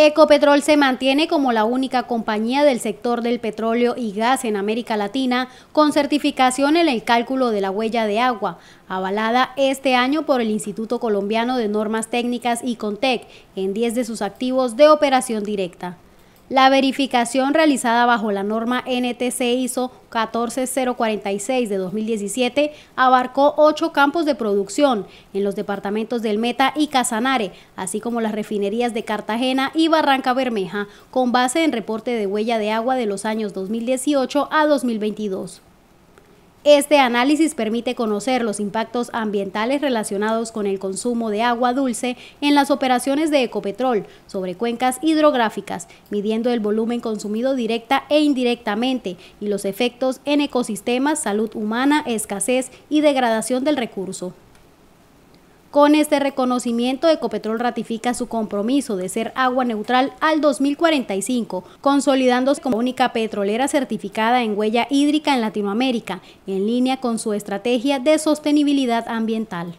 Ecopetrol se mantiene como la única compañía del sector del petróleo y gas en América Latina con certificación en el cálculo de la huella de agua, avalada este año por el Instituto Colombiano de Normas Técnicas y CONTEC en 10 de sus activos de operación directa. La verificación realizada bajo la norma NTC ISO 14046 de 2017 abarcó ocho campos de producción en los departamentos del Meta y Casanare, así como las refinerías de Cartagena y Barranca Bermeja, con base en reporte de huella de agua de los años 2018 a 2022. Este análisis permite conocer los impactos ambientales relacionados con el consumo de agua dulce en las operaciones de Ecopetrol sobre cuencas hidrográficas, midiendo el volumen consumido directa e indirectamente y los efectos en ecosistemas, salud humana, escasez y degradación del recurso. Con este reconocimiento, Ecopetrol ratifica su compromiso de ser agua neutral al 2045, consolidándose como única petrolera certificada en huella hídrica en Latinoamérica, en línea con su estrategia de sostenibilidad ambiental.